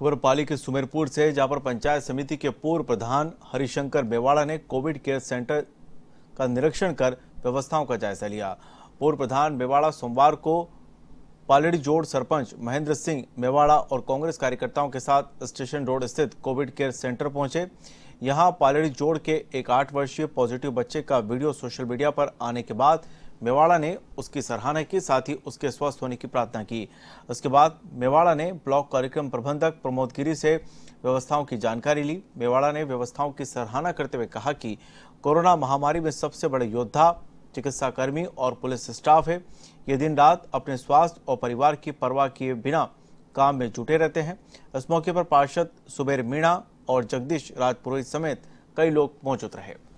खबर पाली के सुमेरपुर से जहां पर पंचायत समिति के पूर्व प्रधान हरिशंकर बेवाड़ा ने कोविड केयर सेंटर का निरीक्षण कर व्यवस्थाओं का जायजा लिया पूर्व प्रधान बेवाड़ा सोमवार को पालड़ी जोड़ सरपंच महेंद्र सिंह मेवाड़ा और कांग्रेस कार्यकर्ताओं के साथ स्टेशन रोड स्थित कोविड केयर सेंटर पहुंचे यहां पालड़ी जोड़ के एक आठ वर्षीय पॉजिटिव बच्चे का वीडियो सोशल मीडिया पर आने के बाद मेवाड़ा ने उसकी सराहना की साथ ही उसके स्वस्थ होने की प्रार्थना की उसके बाद मेवाड़ा ने ब्लॉक कार्यक्रम प्रबंधक प्रमोद गिरी से व्यवस्थाओं की जानकारी ली मेवाड़ा ने व्यवस्थाओं की सराहना करते हुए कहा कि कोरोना महामारी में सबसे बड़े योद्धा चिकित्साकर्मी और पुलिस स्टाफ है ये दिन रात अपने स्वास्थ्य और परिवार की परवाह किए बिना काम में जुटे रहते हैं इस मौके पर पार्षद सुबेर मीणा और जगदीश राजपुरोहित समेत कई लोग मौजूद रहे